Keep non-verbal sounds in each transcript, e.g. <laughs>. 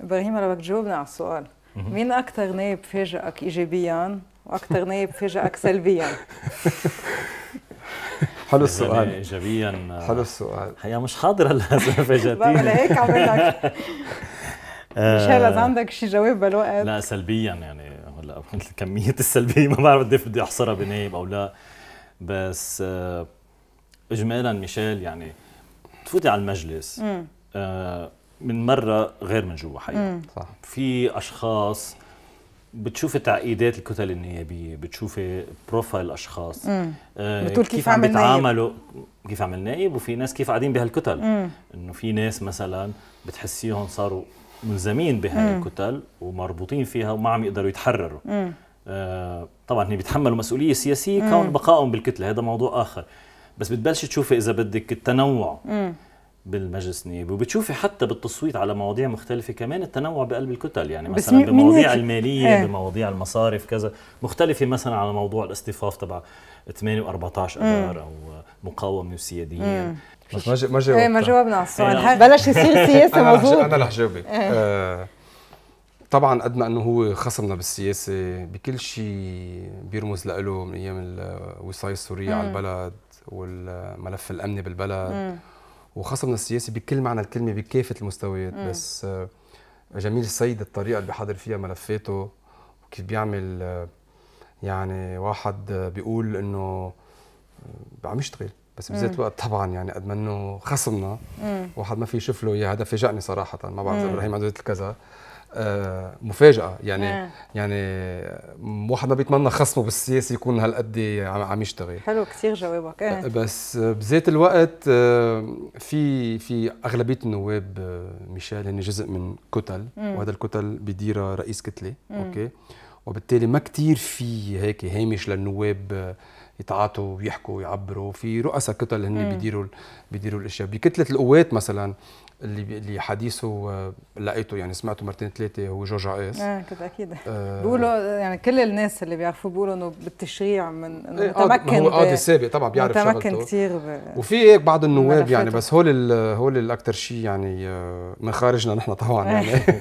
ابراهيم انا تجاوبني على السؤال مين اكثر نائب فاجئك ايجابيا واكثر نائب فاجئك سلبيا <laughs> حلو السؤال ايجابيا آه، حلو السؤال هي مش حاضر هلا <laughs> <laughs> فاجئتني بعمل هيك عم لك آه، مش هلا عندك شي جواب بالوقت لا سلبيا يعني هلا كمية السلبية ما بعرف قد إيه بدي احصرها بنايب او لا بس آه، اجمالا ميشيل يعني تفوتي على المجلس من مرة غير من جوا حقيقة صح. في أشخاص بتشوفي تعقيدات الكتل النيابية بتشوفي بروفايل أشخاص آه بتقول كيف, كيف عم بيتعاملوا كيف عمل نايب وفي ناس كيف قاعدين بهالكتل إنه في ناس مثلا بتحسيهم صاروا ملزمين بهاي الكتل ومربوطين فيها وما عم يقدروا يتحرروا آه طبعا هن بيتحملوا مسؤولية سياسية كون بقائهم بالكتلة هذا موضوع آخر بس بتبلش تشوفي إذا بدك التنوع مم. بالمجلس النيابي وبتشوفي حتى بالتصويت على مواضيع مختلفه كمان التنوع بقلب الكتل يعني مثلا بمواضيع الماليه ايه. بمواضيع المصارف كذا مختلفه مثلا على موضوع الاصطفاف تبع 8 و14 اذار او مقاومه وسياديين بس ما ما جاوبنا ايه ما جاوبنا على السؤال إيه، <laughs> بلش يصير سياسه مضبوط انا رح جاوبك إيه. آه طبعا قد ما انه هو خصمنا بالسياسه بكل شيء بيرمز له من ايام الوصايه السوريه على البلد والملف الامني بالبلد وخصمنا السياسي بكل معنى الكلمه بكافه المستويات مم. بس آه، جميل السيد الطريقه اللي بيحضر فيها ملفاته وكيف بيعمل آه، يعني واحد آه، بيقول انه عم يشتغل بس بذات الوقت طبعا يعني قد ما انه خصمنا واحد ما في يشوف له اياه هذا فاجئني صراحه ما بعرف اذا ابراهيم عنده الكذا آه، مفاجاه يعني آه. يعني واحد ما بيتمنى خصمه بالسياسه يكون هالقد عم يشتغل حلو كثير جوابك آه. آه، بس آه، بذات الوقت في في اغلبيه النواب ميشيل هن جزء من كتل مم. وهذا الكتل بديرها رئيس كتله مم. اوكي وبالتالي ما كثير في هيك هامش للنواب يتعاطوا ويحكوا ويعبروا في رؤساء كتل هن بيديروا بيديروا الاشياء بكتله القوات مثلا اللي اللي حديثه آه، لقيته يعني سمعته مرتين ثلاثه هو جورج عقاس اه كنت اكيد آه بيقولوا يعني كل الناس اللي بيعرفوه بيقولوا انه بالتشريع من إيه، انه آه، متمكن هو قاضي آه، سابق طبعا بيعرف شغلته متمكن كثير وفي هيك بعض النواب يعني بس هول هول الاكثر شيء يعني من خارجنا نحن طبعا يعني <laughs>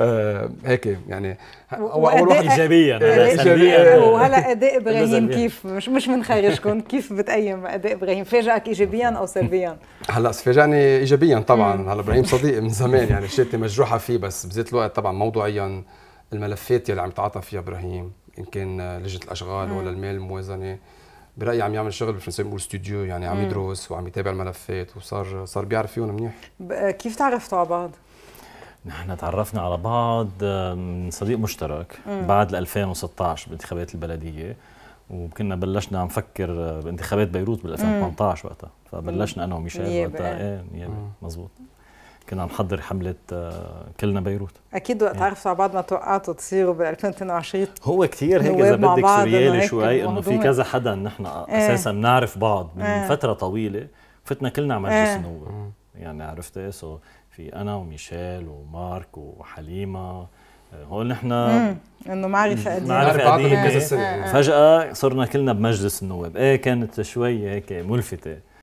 آه هيك يعني هو اول واحد ايجابيا ايجابيا <laughs> وهلا اداء ابراهيم كيف مش مش من خارجكم كيف بتقيم اداء ابراهيم فاجئك ايجابيا او سلبيا هلا فاجئني ايجابيا طبعا طبعا هلا ابراهيم <laughs> صديقي من زمان يعني شاتي مجروحه فيه بس بذات الوقت طبعا موضوعيا الملفات يلي عم يتعاطى فيها ابراهيم ان كان لجنه الاشغال ولا المال الموازنه برايي عم يعمل شغل بالفرنسي بيقول استوديو يعني عم يدرس وعم يتابع الملفات وصار صار بيعرف فيهم منيح كيف تعرفتوا على بعض؟ نحن تعرفنا على بعض آه، من صديق مشترك بعد 2016 بانتخابات البلديه وكنا بلشنا عم نفكر بانتخابات بيروت بال 2018 وقتها فبلشنا انا وميشيل وقتها ايه نيابه مظبوط كنا عم نحضر حمله آه، كلنا بيروت اكيد وقت إيه. عرفتوا على بعض ما توقعتوا تصيروا بال 2022 هو كثير هيك اذا بدك سوريالي شوي انه في كذا حدا نحن ايه. اساسا بنعرف بعض من ايه. فتره طويله فتنا كلنا على مجلس ايه. يعني عرفتي إيه، سو في انا وميشيل ومارك وحليمه هون نحن انه معرفه قديمه معرفه قديمه آه، آه. فجاه صرنا كلنا بمجلس النواب ايه كانت شوي هيك ملفته